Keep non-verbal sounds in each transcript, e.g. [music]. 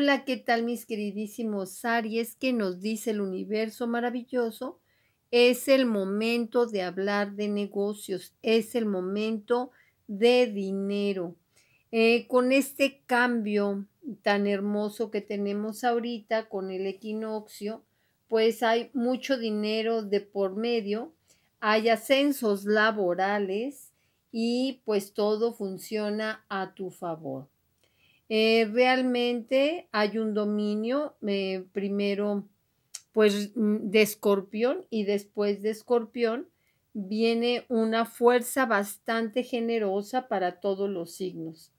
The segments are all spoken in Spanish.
Hola, ¿qué tal mis queridísimos Aries? Que nos dice el universo maravilloso. Es el momento de hablar de negocios, es el momento de dinero. Eh, con este cambio tan hermoso que tenemos ahorita con el equinoccio, pues hay mucho dinero de por medio, hay ascensos laborales y pues todo funciona a tu favor. Eh, realmente hay un dominio, eh, primero pues mm, de escorpión y después de escorpión viene una fuerza bastante generosa para todos los signos.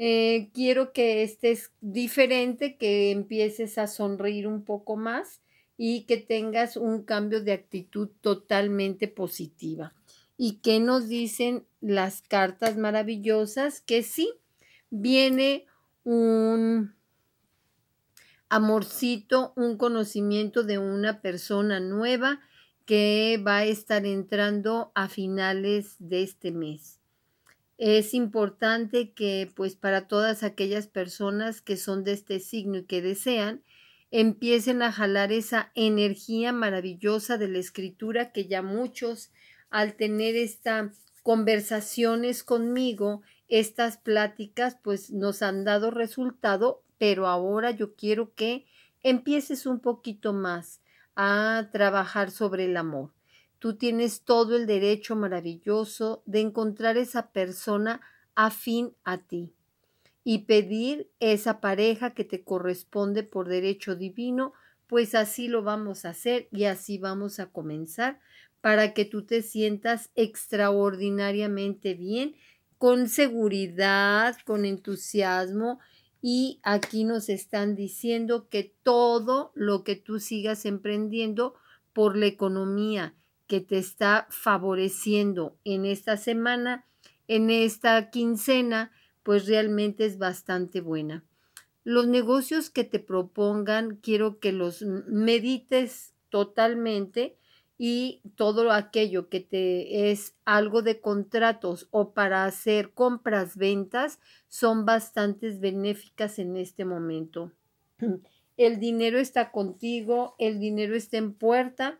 Eh, quiero que estés diferente, que empieces a sonreír un poco más y que tengas un cambio de actitud totalmente positiva. ¿Y qué nos dicen las cartas maravillosas? Que sí, viene un amorcito, un conocimiento de una persona nueva que va a estar entrando a finales de este mes. Es importante que pues para todas aquellas personas que son de este signo y que desean, empiecen a jalar esa energía maravillosa de la escritura que ya muchos al tener estas conversaciones conmigo estas pláticas pues nos han dado resultado, pero ahora yo quiero que empieces un poquito más a trabajar sobre el amor. Tú tienes todo el derecho maravilloso de encontrar esa persona afín a ti y pedir esa pareja que te corresponde por derecho divino, pues así lo vamos a hacer y así vamos a comenzar para que tú te sientas extraordinariamente bien con seguridad, con entusiasmo. Y aquí nos están diciendo que todo lo que tú sigas emprendiendo por la economía que te está favoreciendo en esta semana, en esta quincena, pues realmente es bastante buena. Los negocios que te propongan, quiero que los medites totalmente y todo aquello que te es algo de contratos o para hacer compras, ventas, son bastante benéficas en este momento. [clears throat] El dinero está contigo, el dinero está en puerta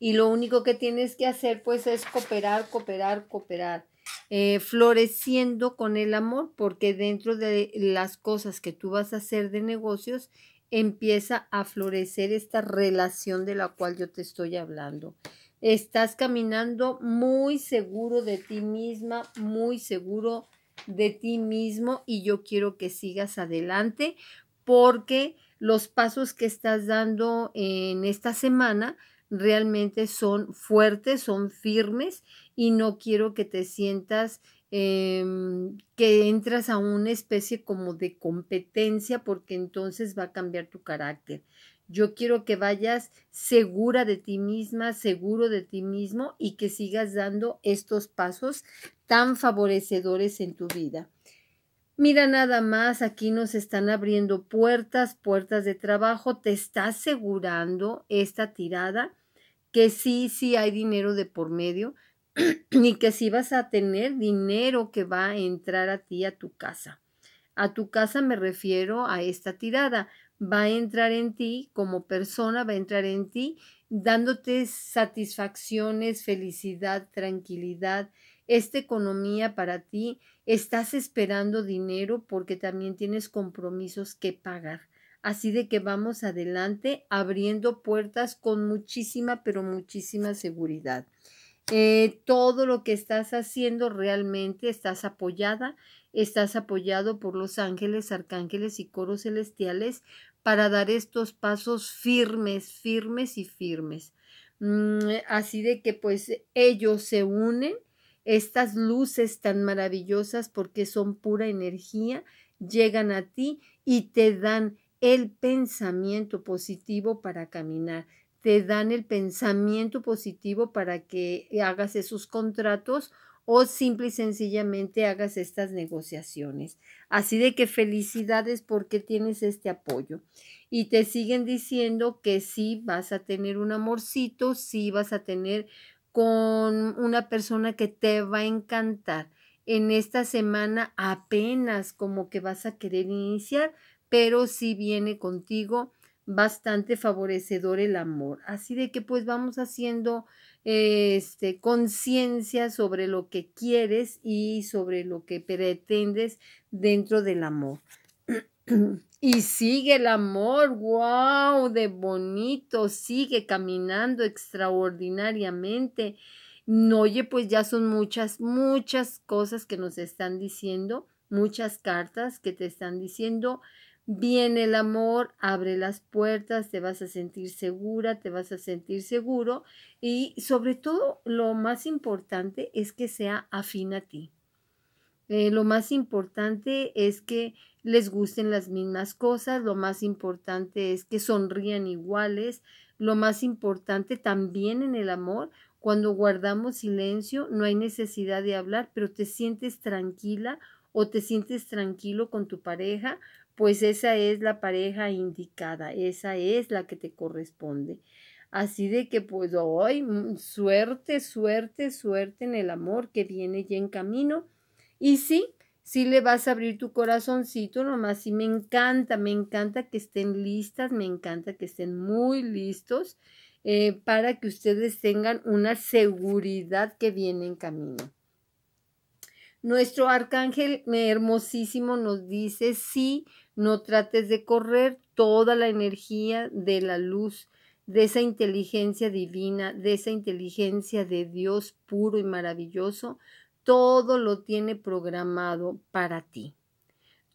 y lo único que tienes que hacer pues es cooperar, cooperar, cooperar. Eh, floreciendo con el amor, porque dentro de las cosas que tú vas a hacer de negocios empieza a florecer esta relación de la cual yo te estoy hablando. Estás caminando muy seguro de ti misma, muy seguro de ti mismo y yo quiero que sigas adelante porque los pasos que estás dando en esta semana realmente son fuertes, son firmes y no quiero que te sientas Em, que entras a una especie como de competencia porque entonces va a cambiar tu carácter. Yo quiero que vayas segura de ti misma, seguro de ti mismo y que sigas dando estos pasos tan favorecedores en tu vida. Mira nada más, aquí nos están abriendo puertas, puertas de trabajo, te está asegurando esta tirada que sí, sí hay dinero de por medio, ni que si vas a tener dinero que va a entrar a ti, a tu casa. A tu casa me refiero a esta tirada. Va a entrar en ti como persona, va a entrar en ti dándote satisfacciones, felicidad, tranquilidad. Esta economía para ti, estás esperando dinero porque también tienes compromisos que pagar. Así de que vamos adelante abriendo puertas con muchísima, pero muchísima seguridad. Eh, todo lo que estás haciendo realmente estás apoyada, estás apoyado por los ángeles, arcángeles y coros celestiales para dar estos pasos firmes, firmes y firmes. Mm, así de que pues ellos se unen, estas luces tan maravillosas porque son pura energía, llegan a ti y te dan el pensamiento positivo para caminar te dan el pensamiento positivo para que hagas esos contratos o simple y sencillamente hagas estas negociaciones. Así de que felicidades porque tienes este apoyo. Y te siguen diciendo que sí vas a tener un amorcito, sí vas a tener con una persona que te va a encantar. En esta semana apenas como que vas a querer iniciar, pero sí viene contigo bastante favorecedor el amor. Así de que pues vamos haciendo este, conciencia sobre lo que quieres y sobre lo que pretendes dentro del amor. [clears throat] y sigue el amor, wow, de bonito, sigue caminando extraordinariamente. Oye, pues ya son muchas, muchas cosas que nos están diciendo, muchas cartas que te están diciendo Viene el amor, abre las puertas, te vas a sentir segura, te vas a sentir seguro y sobre todo lo más importante es que sea afín a ti. Eh, lo más importante es que les gusten las mismas cosas, lo más importante es que sonrían iguales, lo más importante también en el amor, cuando guardamos silencio, no hay necesidad de hablar, pero te sientes tranquila o te sientes tranquilo con tu pareja, pues esa es la pareja indicada, esa es la que te corresponde. Así de que pues hoy mm, suerte, suerte, suerte en el amor que viene ya en camino. Y sí, sí le vas a abrir tu corazoncito nomás. Y me encanta, me encanta que estén listas, me encanta que estén muy listos. Eh, para que ustedes tengan una seguridad que viene en camino. Nuestro arcángel hermosísimo nos dice, sí, no trates de correr toda la energía de la luz, de esa inteligencia divina, de esa inteligencia de Dios puro y maravilloso, todo lo tiene programado para ti.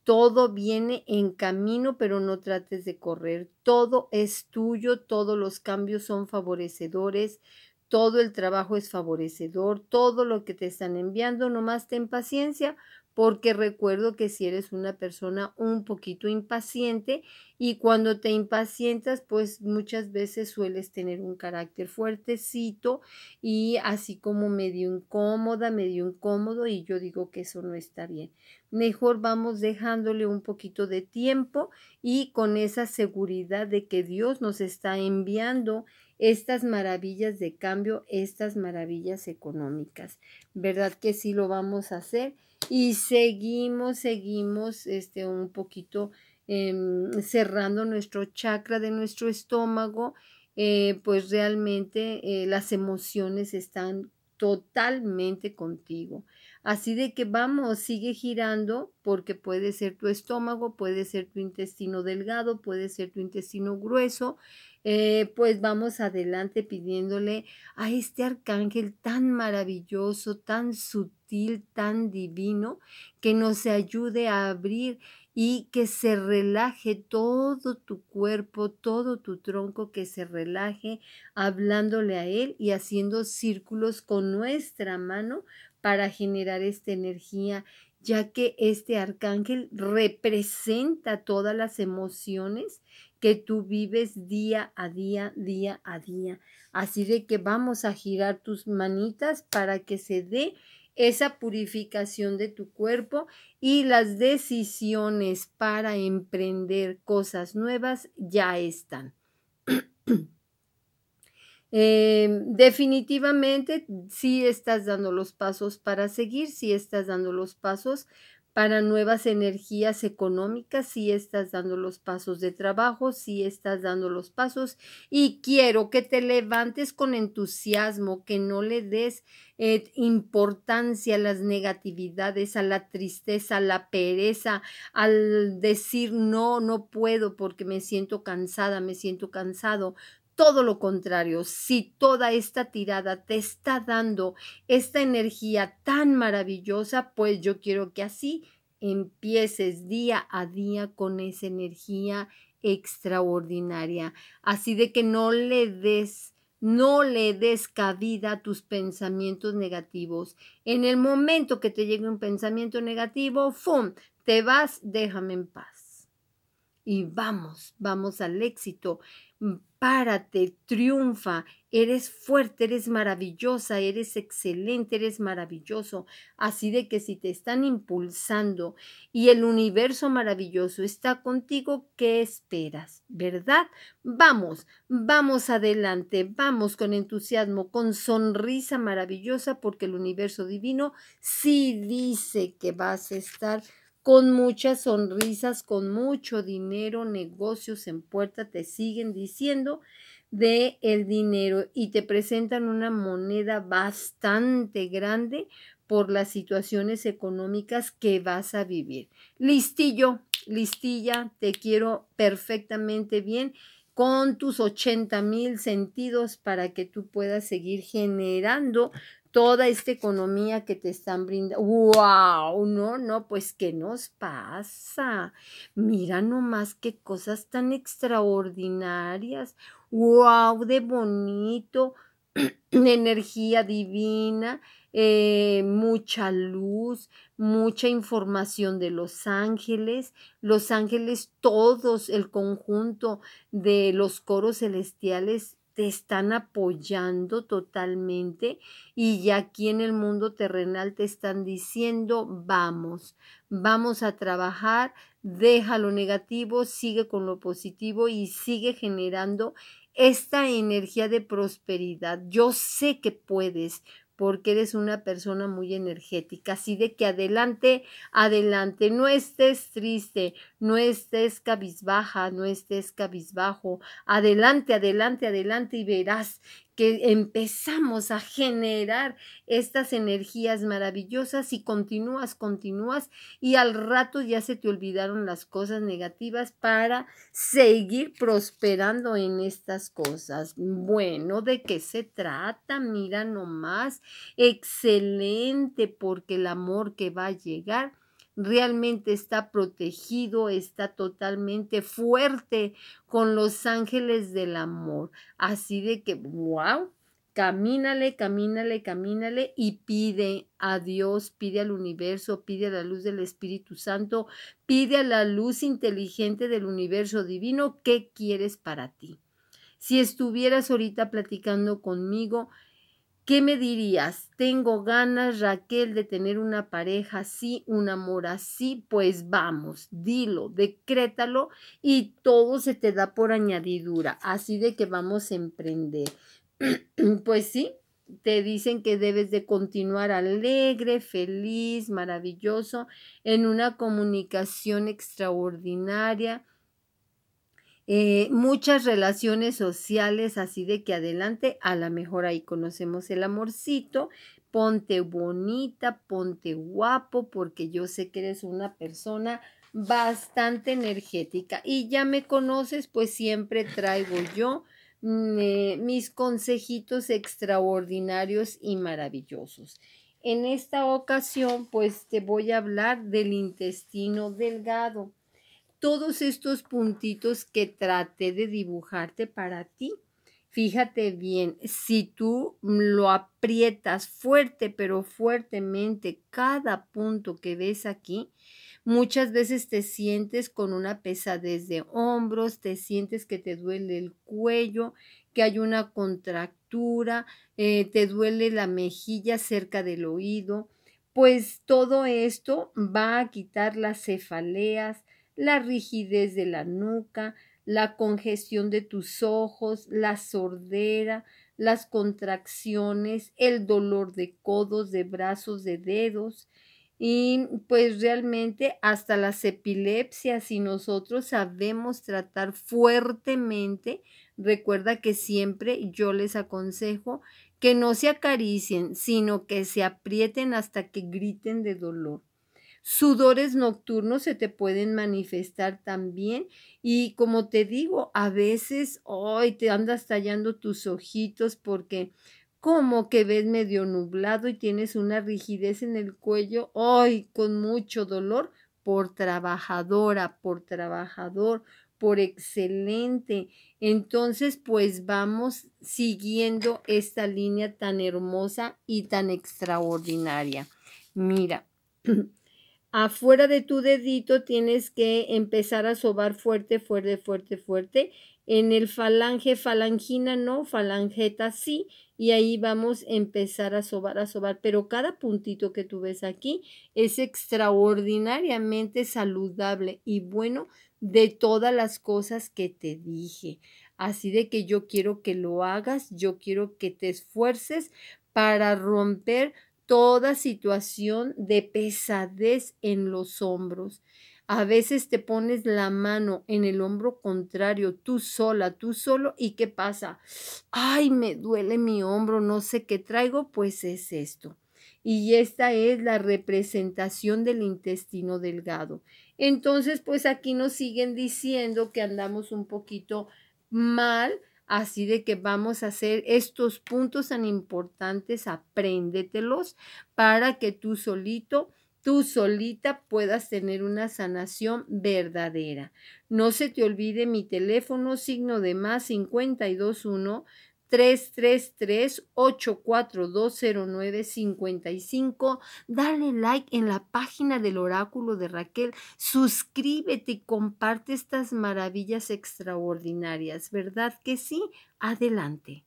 Todo viene en camino, pero no trates de correr. Todo es tuyo, todos los cambios son favorecedores, todo el trabajo es favorecedor, todo lo que te están enviando, nomás ten paciencia porque recuerdo que si eres una persona un poquito impaciente y cuando te impacientas, pues muchas veces sueles tener un carácter fuertecito y así como medio incómoda, medio incómodo y yo digo que eso no está bien. Mejor vamos dejándole un poquito de tiempo y con esa seguridad de que Dios nos está enviando estas maravillas de cambio, estas maravillas económicas. ¿Verdad que sí lo vamos a hacer? y seguimos, seguimos este, un poquito em, cerrando nuestro chakra de nuestro estómago, eh, pues realmente eh, las emociones están totalmente contigo. Así de que vamos, sigue girando porque puede ser tu estómago, puede ser tu intestino delgado, puede ser tu intestino grueso. Eh, pues vamos adelante pidiéndole a este arcángel tan maravilloso, tan sutil tan divino, que nos ayude a abrir y que se relaje todo tu cuerpo, todo tu tronco, que se relaje hablándole a Él y haciendo círculos con nuestra mano para generar esta energía, ya que este arcángel representa todas las emociones que tú vives día a día, día a día. Así de que vamos a girar tus manitas para que se dé esa purificación de tu cuerpo y las decisiones para emprender cosas nuevas ya están. [clears throat] Em, definitivamente, si estás dando los pasos para seguir, si estás dando los pasos para nuevas energías económicas, si estás dando los pasos de trabajo, si estás dando los pasos y quiero que te levantes con entusiasmo, que no le des eh, importancia a las negatividades, a la tristeza, a la pereza, al decir no, no puedo porque me siento cansada, me siento cansado todo lo contrario, si toda esta tirada te está dando esta energía tan maravillosa, pues yo quiero que así empieces día a día con esa energía extraordinaria. Así de que no le des, no le des cabida a tus pensamientos negativos. En el momento que te llegue un pensamiento negativo, ¡fum! Te vas, déjame en paz. Y vamos, vamos al éxito párate, triunfa, eres fuerte, eres maravillosa, eres excelente, eres maravilloso. Así de que si te están impulsando y el universo maravilloso está contigo, ¿qué esperas? ¿Verdad? Vamos, vamos adelante, vamos con entusiasmo, con sonrisa maravillosa, porque el universo divino sí dice que vas a estar con muchas sonrisas, con mucho dinero, negocios en puerta, te siguen diciendo de el dinero y te presentan una moneda bastante grande por las situaciones económicas que vas a vivir. Listillo, listilla, te quiero perfectamente bien con tus 80 mil sentidos para que tú puedas seguir generando toda esta economía que te están brindando. ¡Wow! No, no, pues ¿qué nos pasa? Mira nomás qué cosas tan extraordinarias. ¡Wow! De bonito, [clears throat] energía divina. Eh, mucha luz, mucha información de los ángeles, los ángeles todos, el conjunto de los coros celestiales te están apoyando totalmente y ya aquí en el mundo terrenal te están diciendo, vamos, vamos a trabajar, deja lo negativo, sigue con lo positivo y sigue generando esta energía de prosperidad. Yo sé que puedes, porque eres una persona muy energética. Así de que adelante, adelante, no estés triste, no estés cabizbaja, no estés cabizbajo. Adelante, adelante, adelante y verás que empezamos a generar estas energías maravillosas y continúas, continúas y al rato ya se te olvidaron las cosas negativas para seguir prosperando en estas cosas. Bueno, ¿de qué se trata? Mira nomás, excelente porque el amor que va a llegar realmente está protegido, está totalmente fuerte con los ángeles del amor. Así de que, wow, camínale, camínale, camínale y pide a Dios, pide al universo, pide a la luz del Espíritu Santo, pide a la luz inteligente del universo divino, ¿qué quieres para ti? Si estuvieras ahorita platicando conmigo, ¿Qué me dirías? Tengo ganas, Raquel, de tener una pareja así, un amor así. Pues vamos, dilo, decrétalo y todo se te da por añadidura. Así de que vamos a emprender. [clears throat] pues sí, te dicen que debes de continuar alegre, feliz, maravilloso, en una comunicación extraordinaria eh, muchas relaciones sociales, así de que adelante, a lo mejor ahí conocemos el amorcito, ponte bonita, ponte guapo, porque yo sé que eres una persona bastante energética y ya me conoces, pues siempre traigo yo mm, eh, mis consejitos extraordinarios y maravillosos. En esta ocasión, pues te voy a hablar del intestino delgado todos estos puntitos que traté de dibujarte para ti. Fíjate bien, si tú lo aprietas fuerte, pero fuertemente cada punto que ves aquí, muchas veces te sientes con una pesadez de hombros, te sientes que te duele el cuello, que hay una contractura, eh, te duele la mejilla cerca del oído. Pues todo esto va a quitar las cefaleas, la rigidez de la nuca, la congestión de tus ojos, la sordera, las contracciones, el dolor de codos, de brazos, de dedos y pues realmente hasta las epilepsias si nosotros sabemos tratar fuertemente recuerda que siempre yo les aconsejo que no se acaricien sino que se aprieten hasta que griten de dolor Sudores nocturnos se te pueden manifestar también. Y como te digo, a veces hoy te andas tallando tus ojitos porque como que ves medio nublado y tienes una rigidez en el cuello, hoy con mucho dolor por trabajadora, por trabajador, por excelente. Entonces, pues vamos siguiendo esta línea tan hermosa y tan extraordinaria. Mira, [clears throat] afuera de tu dedito tienes que empezar a sobar fuerte, fuerte, fuerte, fuerte. En el falange, falangina no, falangeta sí. Y ahí vamos a empezar a sobar, a sobar. Pero cada puntito que tú ves aquí es extraordinariamente saludable y bueno de todas las cosas que te dije. Así de que yo quiero que lo hagas, yo quiero que te esfuerces para romper toda situación de pesadez en los hombros. A veces te pones la mano en el hombro contrario, tú sola, tú solo, ¿y qué pasa? Ay, me duele mi hombro, no sé qué traigo, pues es esto. Y esta es la representación del intestino delgado. Entonces, pues aquí nos siguen diciendo que andamos un poquito mal Así de que vamos a hacer estos puntos tan importantes, apréndetelos para que tú solito, tú solita puedas tener una sanación verdadera. No se te olvide mi teléfono signo de más 521 333 55 Dale like en la página del oráculo de Raquel. Suscríbete y comparte estas maravillas extraordinarias, ¿verdad que sí? Adelante.